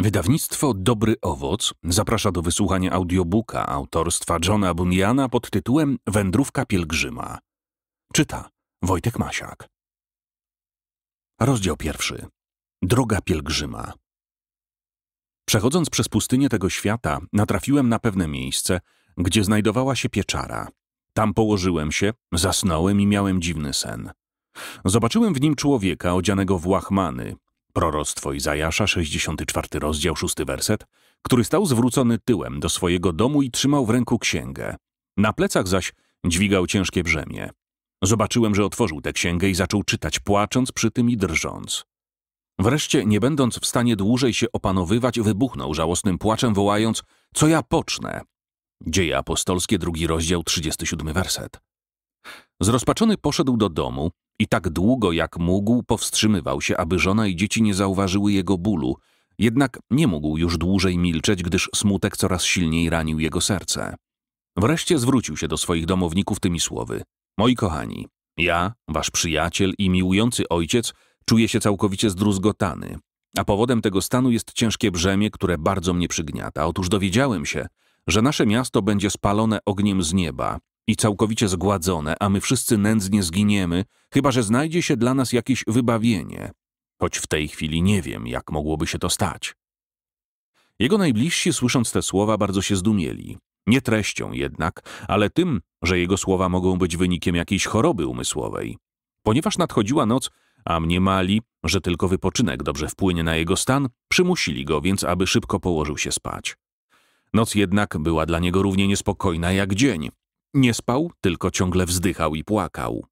Wydawnictwo Dobry Owoc zaprasza do wysłuchania audiobooka autorstwa Johna Bunyana pod tytułem Wędrówka pielgrzyma. Czyta Wojtek Masiak. Rozdział pierwszy. Droga pielgrzyma. Przechodząc przez pustynię tego świata, natrafiłem na pewne miejsce, gdzie znajdowała się pieczara. Tam położyłem się, zasnąłem i miałem dziwny sen. Zobaczyłem w nim człowieka odzianego w łachmany, Proroctwo Izajasza, 64 rozdział, 6 werset, który stał zwrócony tyłem do swojego domu i trzymał w ręku księgę. Na plecach zaś dźwigał ciężkie brzemię. Zobaczyłem, że otworzył tę księgę i zaczął czytać, płacząc przy tym i drżąc. Wreszcie, nie będąc w stanie dłużej się opanowywać, wybuchnął żałosnym płaczem, wołając: Co ja pocznę? Dzieje apostolskie, drugi rozdział, 37 werset. Zrozpaczony poszedł do domu, i tak długo jak mógł powstrzymywał się, aby żona i dzieci nie zauważyły jego bólu, jednak nie mógł już dłużej milczeć, gdyż smutek coraz silniej ranił jego serce. Wreszcie zwrócił się do swoich domowników tymi słowy: Moi kochani, ja, wasz przyjaciel i miłujący ojciec, czuję się całkowicie zdruzgotany, a powodem tego stanu jest ciężkie brzemię, które bardzo mnie przygniata. Otóż dowiedziałem się, że nasze miasto będzie spalone ogniem z nieba, i całkowicie zgładzone, a my wszyscy nędznie zginiemy, chyba że znajdzie się dla nas jakieś wybawienie, choć w tej chwili nie wiem, jak mogłoby się to stać. Jego najbliżsi, słysząc te słowa, bardzo się zdumieli. Nie treścią jednak, ale tym, że jego słowa mogą być wynikiem jakiejś choroby umysłowej. Ponieważ nadchodziła noc, a mniemali, że tylko wypoczynek dobrze wpłynie na jego stan, przymusili go więc, aby szybko położył się spać. Noc jednak była dla niego równie niespokojna jak dzień, nie spał, tylko ciągle wzdychał i płakał.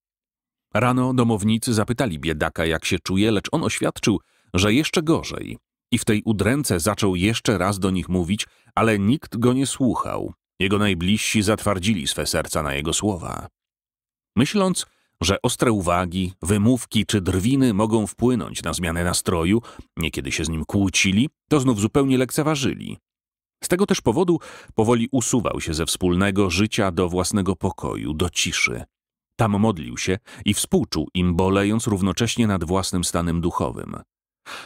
Rano domownicy zapytali biedaka, jak się czuje, lecz on oświadczył, że jeszcze gorzej. I w tej udręce zaczął jeszcze raz do nich mówić, ale nikt go nie słuchał. Jego najbliżsi zatwardzili swe serca na jego słowa. Myśląc, że ostre uwagi, wymówki czy drwiny mogą wpłynąć na zmianę nastroju, niekiedy się z nim kłócili, to znów zupełnie lekceważyli. Z tego też powodu powoli usuwał się ze wspólnego życia do własnego pokoju, do ciszy. Tam modlił się i współczuł im, bolejąc równocześnie nad własnym stanem duchowym.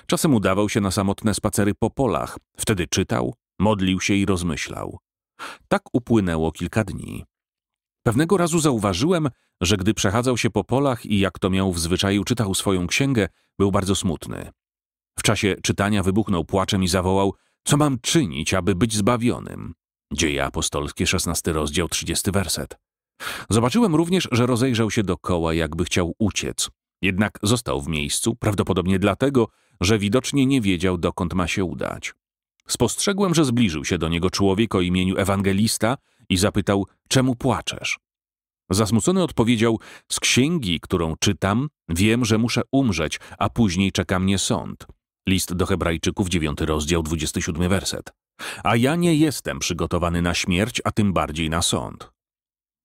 Czasem udawał się na samotne spacery po polach, wtedy czytał, modlił się i rozmyślał. Tak upłynęło kilka dni. Pewnego razu zauważyłem, że gdy przechadzał się po polach i jak to miał w zwyczaju czytał swoją księgę, był bardzo smutny. W czasie czytania wybuchnął płaczem i zawołał – co mam czynić, aby być zbawionym? Dzieje apostolskie, 16 rozdział, 30 werset. Zobaczyłem również, że rozejrzał się dokoła, jakby chciał uciec. Jednak został w miejscu, prawdopodobnie dlatego, że widocznie nie wiedział, dokąd ma się udać. Spostrzegłem, że zbliżył się do niego człowiek o imieniu Ewangelista i zapytał, czemu płaczesz? Zasmucony odpowiedział, z księgi, którą czytam, wiem, że muszę umrzeć, a później czeka mnie sąd. List do Hebrajczyków, 9 rozdział, 27 werset. A ja nie jestem przygotowany na śmierć, a tym bardziej na sąd.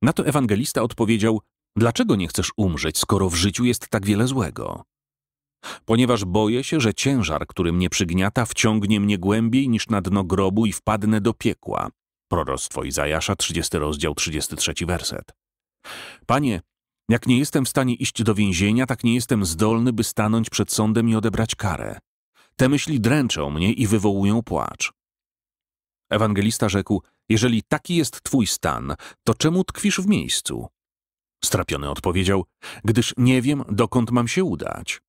Na to ewangelista odpowiedział: Dlaczego nie chcesz umrzeć, skoro w życiu jest tak wiele złego? Ponieważ boję się, że ciężar, który mnie przygniata, wciągnie mnie głębiej niż na dno grobu i wpadnę do piekła. Proroctwo Izajasza, 30 rozdział, 33 werset. Panie, jak nie jestem w stanie iść do więzienia, tak nie jestem zdolny, by stanąć przed sądem i odebrać karę. Te myśli dręczą mnie i wywołują płacz. Ewangelista rzekł: Jeżeli taki jest twój stan, to czemu tkwisz w miejscu? Strapiony odpowiedział: Gdyż nie wiem, dokąd mam się udać.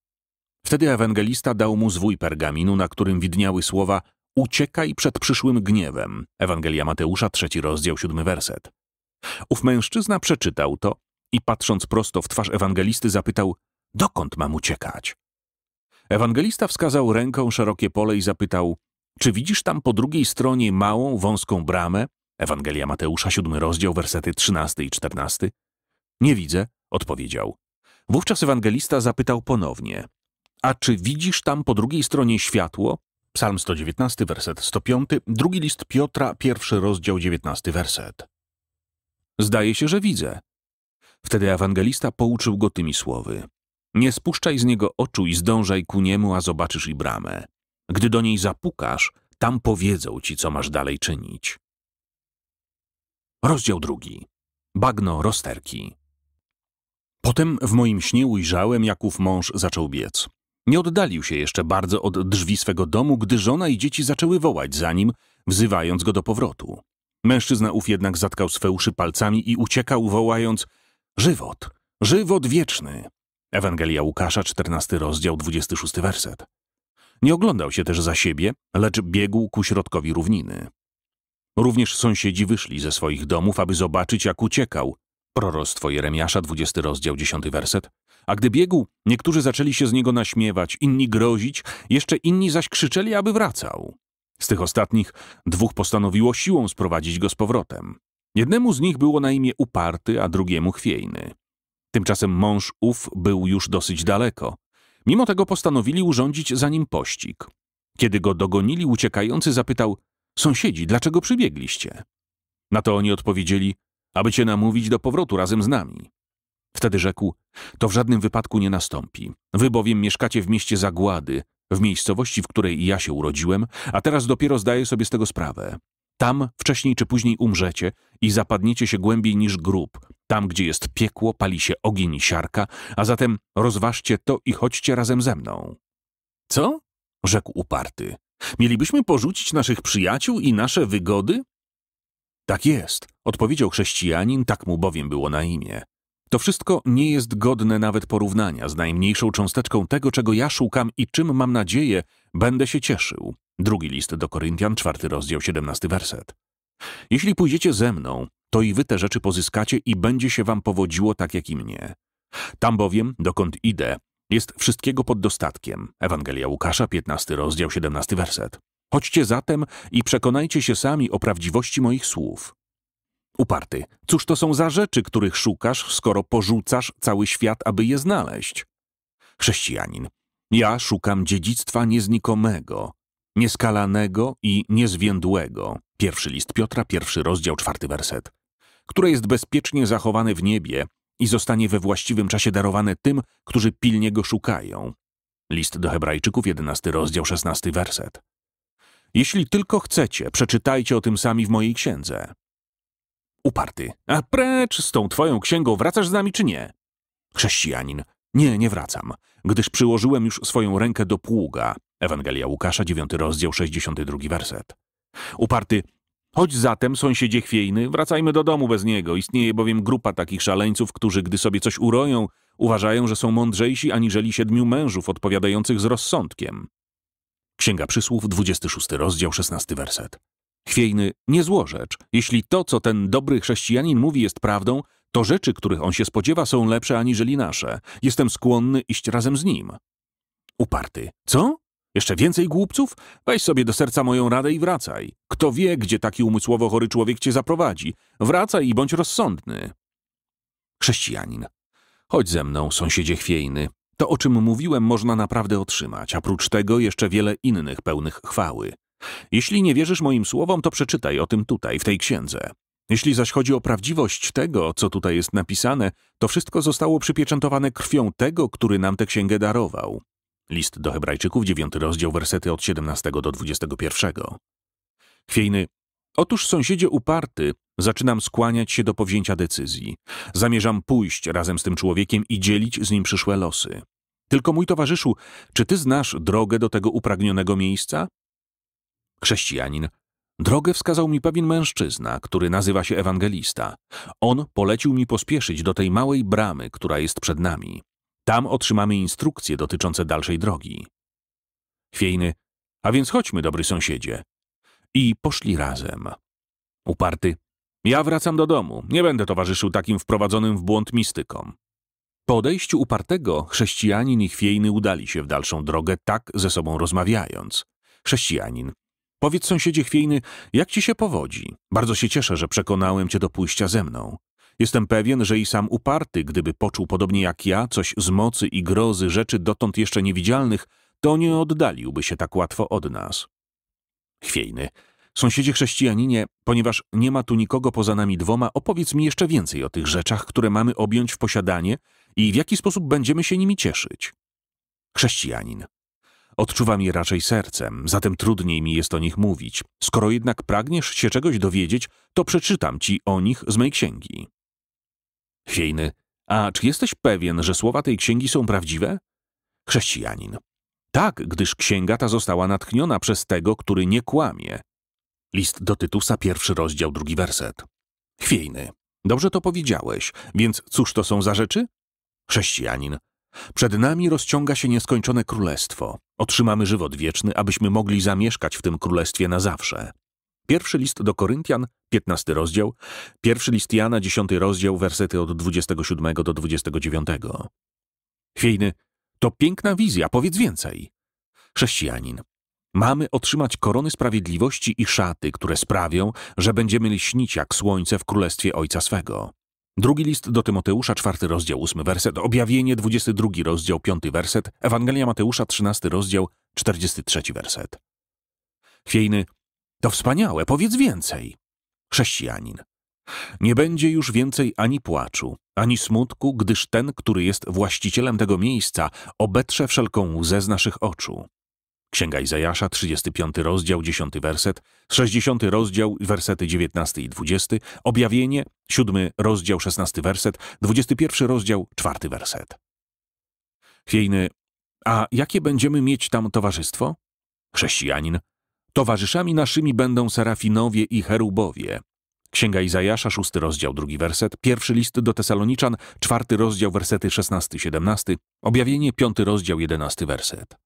Wtedy ewangelista dał mu zwój pergaminu, na którym widniały słowa: Uciekaj przed przyszłym gniewem. Ewangelia Mateusza, trzeci rozdział, siódmy werset. Ów mężczyzna przeczytał to i patrząc prosto w twarz ewangelisty zapytał: Dokąd mam uciekać? Ewangelista wskazał ręką szerokie pole i zapytał: Czy widzisz tam po drugiej stronie małą, wąską bramę? Ewangelia Mateusza, 7 rozdział, wersety 13 i 14. Nie widzę, odpowiedział. Wówczas ewangelista zapytał ponownie: A czy widzisz tam po drugiej stronie światło? Psalm 119, werset 105, drugi list Piotra, pierwszy rozdział, 19 werset. Zdaje się, że widzę. Wtedy ewangelista pouczył go tymi słowy: nie spuszczaj z niego oczu i zdążaj ku niemu, a zobaczysz i bramę. Gdy do niej zapukasz, tam powiedzą ci, co masz dalej czynić. Rozdział drugi. Bagno rozterki. Potem w moim śnie ujrzałem, ów mąż zaczął biec. Nie oddalił się jeszcze bardzo od drzwi swego domu, gdy żona i dzieci zaczęły wołać za nim, wzywając go do powrotu. Mężczyzna ów jednak zatkał swe uszy palcami i uciekał, wołając – żywot, żywot wieczny. Ewangelia Łukasza, 14 rozdział, 26 werset. Nie oglądał się też za siebie, lecz biegł ku środkowi równiny. Również sąsiedzi wyszli ze swoich domów, aby zobaczyć, jak uciekał. Prorostwo Jeremiasza, 20 rozdział, 10 werset. A gdy biegł, niektórzy zaczęli się z niego naśmiewać, inni grozić, jeszcze inni zaś krzyczeli, aby wracał. Z tych ostatnich dwóch postanowiło siłą sprowadzić go z powrotem. Jednemu z nich było na imię Uparty, a drugiemu Chwiejny. Tymczasem mąż ów był już dosyć daleko. Mimo tego postanowili urządzić za nim pościg. Kiedy go dogonili, uciekający zapytał – sąsiedzi, dlaczego przybiegliście? Na to oni odpowiedzieli – aby cię namówić do powrotu razem z nami. Wtedy rzekł – to w żadnym wypadku nie nastąpi. Wy bowiem mieszkacie w mieście Zagłady, w miejscowości, w której ja się urodziłem, a teraz dopiero zdaję sobie z tego sprawę. Tam wcześniej czy później umrzecie i zapadniecie się głębiej niż grób, tam, gdzie jest piekło, pali się ogień i siarka, a zatem rozważcie to i chodźcie razem ze mną. Co? rzekł uparty. Mielibyśmy porzucić naszych przyjaciół i nasze wygody? Tak jest, odpowiedział chrześcijanin, tak mu bowiem było na imię. To wszystko nie jest godne nawet porównania z najmniejszą cząsteczką tego, czego ja szukam i czym mam nadzieję, będę się cieszył. Drugi list do Koryntian, czwarty rozdział, siedemnasty werset. Jeśli pójdziecie ze mną, to i wy te rzeczy pozyskacie i będzie się wam powodziło tak jak i mnie. Tam bowiem, dokąd idę, jest wszystkiego pod dostatkiem. Ewangelia Łukasza, 15 rozdział, 17 werset. Chodźcie zatem i przekonajcie się sami o prawdziwości moich słów. Uparty, cóż to są za rzeczy, których szukasz, skoro porzucasz cały świat, aby je znaleźć? Chrześcijanin, ja szukam dziedzictwa nieznikomego, nieskalanego i niezwiędłego. Pierwszy list Piotra, pierwszy rozdział, czwarty werset które jest bezpiecznie zachowane w niebie i zostanie we właściwym czasie darowane tym, którzy pilnie go szukają. List do Hebrajczyków, 11 rozdział, 16 werset. Jeśli tylko chcecie, przeczytajcie o tym sami w mojej księdze. Uparty. A precz, z tą twoją księgą wracasz z nami czy nie? Chrześcijanin. Nie, nie wracam, gdyż przyłożyłem już swoją rękę do pługa. Ewangelia Łukasza, 9 rozdział, 62 werset. Uparty. Chodź zatem, sąsiedzie chwiejny, wracajmy do domu bez niego. Istnieje bowiem grupa takich szaleńców, którzy, gdy sobie coś uroją, uważają, że są mądrzejsi aniżeli siedmiu mężów odpowiadających z rozsądkiem. Księga Przysłów, 26 rozdział, 16 werset. Chwiejny, nie rzecz. Jeśli to, co ten dobry chrześcijanin mówi, jest prawdą, to rzeczy, których on się spodziewa, są lepsze aniżeli nasze. Jestem skłonny iść razem z nim. Uparty. Co? Jeszcze więcej głupców? Weź sobie do serca moją radę i wracaj. Kto wie, gdzie taki umysłowo chory człowiek cię zaprowadzi. Wracaj i bądź rozsądny. Chrześcijanin. Chodź ze mną, sąsiedzie chwiejny. To, o czym mówiłem, można naprawdę otrzymać, a prócz tego jeszcze wiele innych pełnych chwały. Jeśli nie wierzysz moim słowom, to przeczytaj o tym tutaj, w tej księdze. Jeśli zaś chodzi o prawdziwość tego, co tutaj jest napisane, to wszystko zostało przypieczętowane krwią tego, który nam tę księgę darował. List do Hebrajczyków, 9 rozdział, wersety od 17 do 21. Chwiejny. Otóż sąsiedzie uparty, zaczynam skłaniać się do powzięcia decyzji. Zamierzam pójść razem z tym człowiekiem i dzielić z nim przyszłe losy. Tylko mój towarzyszu, czy ty znasz drogę do tego upragnionego miejsca? Chrześcijanin. Drogę wskazał mi pewien mężczyzna, który nazywa się ewangelista. On polecił mi pospieszyć do tej małej bramy, która jest przed nami. Tam otrzymamy instrukcje dotyczące dalszej drogi. Chwiejny, a więc chodźmy, dobry sąsiedzie. I poszli razem. Uparty, ja wracam do domu, nie będę towarzyszył takim wprowadzonym w błąd mistykom. Po odejściu upartego, chrześcijanin i chwiejny udali się w dalszą drogę, tak ze sobą rozmawiając. Chrześcijanin, powiedz sąsiedzie chwiejny, jak ci się powodzi? Bardzo się cieszę, że przekonałem cię do pójścia ze mną. Jestem pewien, że i sam uparty, gdyby poczuł podobnie jak ja coś z mocy i grozy rzeczy dotąd jeszcze niewidzialnych, to nie oddaliłby się tak łatwo od nas. Chwiejny. Sąsiedzie chrześcijaninie, ponieważ nie ma tu nikogo poza nami dwoma, opowiedz mi jeszcze więcej o tych rzeczach, które mamy objąć w posiadanie i w jaki sposób będziemy się nimi cieszyć. Chrześcijanin. Odczuwam je raczej sercem, zatem trudniej mi jest o nich mówić. Skoro jednak pragniesz się czegoś dowiedzieć, to przeczytam ci o nich z mojej księgi. Chwiejny. A czy jesteś pewien, że słowa tej księgi są prawdziwe? Chrześcijanin. Tak, gdyż księga ta została natchniona przez tego, który nie kłamie. List do Tytusa, pierwszy rozdział, drugi werset. Chwiejny. Dobrze to powiedziałeś, więc cóż to są za rzeczy? Chrześcijanin. Przed nami rozciąga się nieskończone królestwo. Otrzymamy żywot wieczny, abyśmy mogli zamieszkać w tym królestwie na zawsze. Pierwszy list do Koryntian, 15 rozdział, pierwszy list Jana, 10 rozdział, wersety od 27 do 29. Chwiejny, to piękna wizja, powiedz więcej. Chrześcijanin, mamy otrzymać korony sprawiedliwości i szaty, które sprawią, że będziemy lśnić jak słońce w królestwie Ojca swego. Drugi list do Tymoteusza, czwarty rozdział, ósmy werset, objawienie, 22 rozdział, piąty werset, Ewangelia Mateusza, 13 rozdział, 43 werset. Chwiejny, to wspaniałe, powiedz więcej. Chrześcijanin. Nie będzie już więcej ani płaczu, ani smutku, gdyż ten, który jest właścicielem tego miejsca, obetrze wszelką łzę z naszych oczu. Księga Izajasza, 35 rozdział, 10 werset, 60 rozdział, wersety 19 i 20, objawienie, 7 rozdział, 16 werset, 21 rozdział, 4 werset. Chwiejny, a jakie będziemy mieć tam towarzystwo? Chrześcijanin, Towarzyszami naszymi będą serafinowie i cherubowie. Księga Izajasza, szósty rozdział, drugi werset, pierwszy list do Tesaloniczan, czwarty rozdział, wersety 16-17, objawienie, piąty rozdział, jedenasty werset.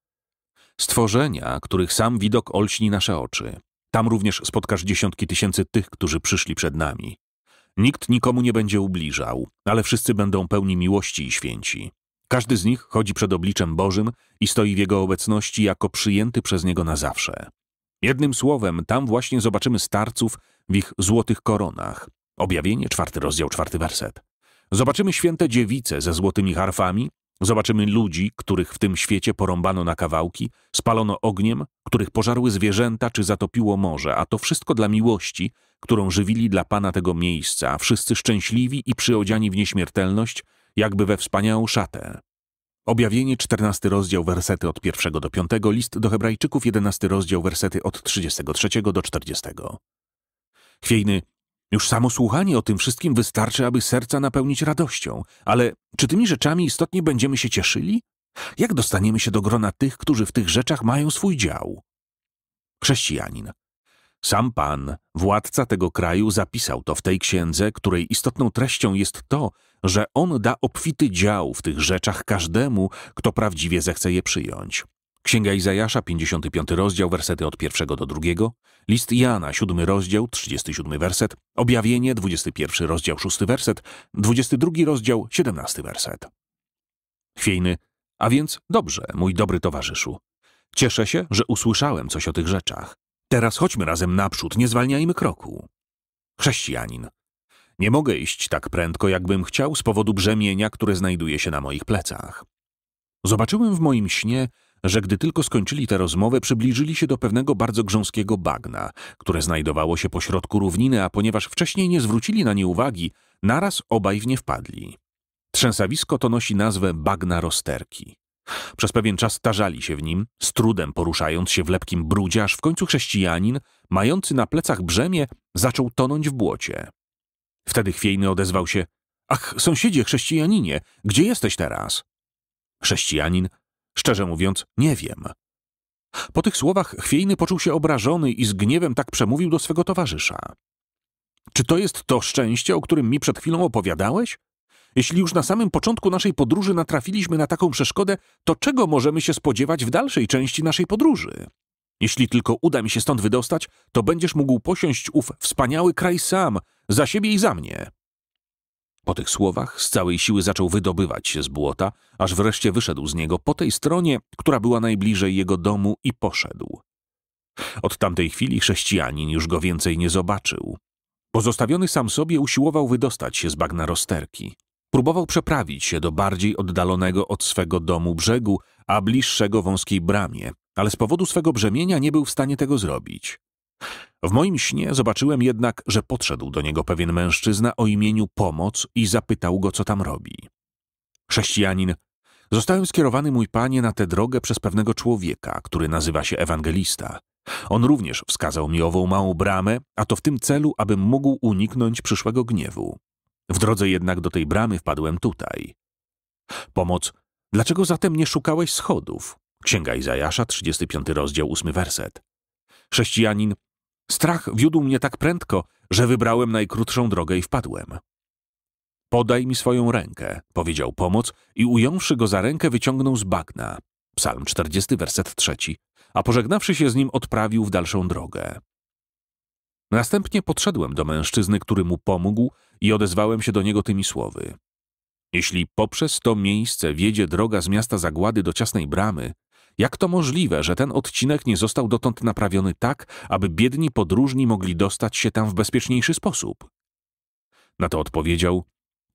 Stworzenia, których sam widok olśni nasze oczy. Tam również spotkasz dziesiątki tysięcy tych, którzy przyszli przed nami. Nikt nikomu nie będzie ubliżał, ale wszyscy będą pełni miłości i święci. Każdy z nich chodzi przed obliczem Bożym i stoi w Jego obecności jako przyjęty przez Niego na zawsze. Jednym słowem, tam właśnie zobaczymy starców w ich złotych koronach. Objawienie, czwarty rozdział, czwarty werset. Zobaczymy święte dziewice ze złotymi harfami, zobaczymy ludzi, których w tym świecie porąbano na kawałki, spalono ogniem, których pożarły zwierzęta czy zatopiło morze, a to wszystko dla miłości, którą żywili dla Pana tego miejsca, wszyscy szczęśliwi i przyodziani w nieśmiertelność, jakby we wspaniałą szatę. Objawienie 14 rozdział wersety od 1 do 5, list do Hebrajczyków 11 rozdział wersety od 33 do 40. Chwiejny, już samo słuchanie o tym wszystkim wystarczy, aby serca napełnić radością, ale czy tymi rzeczami istotnie będziemy się cieszyli? Jak dostaniemy się do grona tych, którzy w tych rzeczach mają swój dział? Chrześcijanin. Sam Pan, władca tego kraju, zapisał to w tej księdze, której istotną treścią jest to, że On da obfity dział w tych rzeczach każdemu, kto prawdziwie zechce je przyjąć. Księga Izajasza, 55 rozdział, wersety od pierwszego do drugiego, list Jana, 7 rozdział, 37 werset, objawienie, 21 rozdział, 6 werset, 22 rozdział, 17 werset. Chwiejny, a więc dobrze, mój dobry towarzyszu. Cieszę się, że usłyszałem coś o tych rzeczach. Teraz chodźmy razem naprzód, nie zwalniajmy kroku. Chrześcijanin, nie mogę iść tak prędko, jakbym chciał, z powodu brzemienia, które znajduje się na moich plecach. Zobaczyłem w moim śnie, że gdy tylko skończyli tę rozmowę, przybliżyli się do pewnego bardzo grząskiego bagna, które znajdowało się pośrodku równiny, a ponieważ wcześniej nie zwrócili na nie uwagi, naraz obaj w nie wpadli. Trzęsawisko to nosi nazwę bagna rozterki. Przez pewien czas tarzali się w nim, z trudem poruszając się w lepkim brudzie, aż w końcu chrześcijanin, mający na plecach brzemię, zaczął tonąć w błocie. Wtedy chwiejny odezwał się: Ach, sąsiedzie chrześcijaninie, gdzie jesteś teraz? Chrześcijanin, szczerze mówiąc, nie wiem. Po tych słowach chwiejny poczuł się obrażony i z gniewem tak przemówił do swego towarzysza. Czy to jest to szczęście, o którym mi przed chwilą opowiadałeś? Jeśli już na samym początku naszej podróży natrafiliśmy na taką przeszkodę, to czego możemy się spodziewać w dalszej części naszej podróży? Jeśli tylko uda mi się stąd wydostać, to będziesz mógł posiąść ów wspaniały kraj sam, za siebie i za mnie. Po tych słowach z całej siły zaczął wydobywać się z błota, aż wreszcie wyszedł z niego po tej stronie, która była najbliżej jego domu i poszedł. Od tamtej chwili chrześcijanin już go więcej nie zobaczył. Pozostawiony sam sobie usiłował wydostać się z bagna rozterki. Próbował przeprawić się do bardziej oddalonego od swego domu brzegu, a bliższego wąskiej bramie, ale z powodu swego brzemienia nie był w stanie tego zrobić. W moim śnie zobaczyłem jednak, że podszedł do niego pewien mężczyzna o imieniu Pomoc i zapytał go, co tam robi. Chrześcijanin, zostałem skierowany, mój panie, na tę drogę przez pewnego człowieka, który nazywa się Ewangelista. On również wskazał mi ową małą bramę, a to w tym celu, abym mógł uniknąć przyszłego gniewu. W drodze jednak do tej bramy wpadłem tutaj. Pomoc, dlaczego zatem nie szukałeś schodów? Księga Izajasza, 35 rozdział, 8 werset. Chrześcijanin, strach wiódł mnie tak prędko, że wybrałem najkrótszą drogę i wpadłem. Podaj mi swoją rękę, powiedział pomoc i ująwszy go za rękę wyciągnął z bagna. Psalm 40, werset 3. A pożegnawszy się z nim odprawił w dalszą drogę. Następnie podszedłem do mężczyzny, który mu pomógł i odezwałem się do niego tymi słowy. Jeśli poprzez to miejsce wiedzie droga z miasta Zagłady do ciasnej bramy, jak to możliwe, że ten odcinek nie został dotąd naprawiony tak, aby biedni podróżni mogli dostać się tam w bezpieczniejszy sposób? Na to odpowiedział: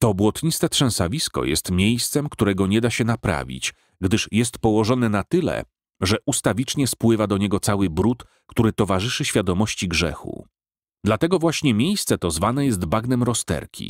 To błotniste trzęsawisko jest miejscem, którego nie da się naprawić, gdyż jest położone na tyle, że ustawicznie spływa do niego cały brud, który towarzyszy świadomości grzechu. Dlatego właśnie miejsce to zwane jest bagnem rozterki.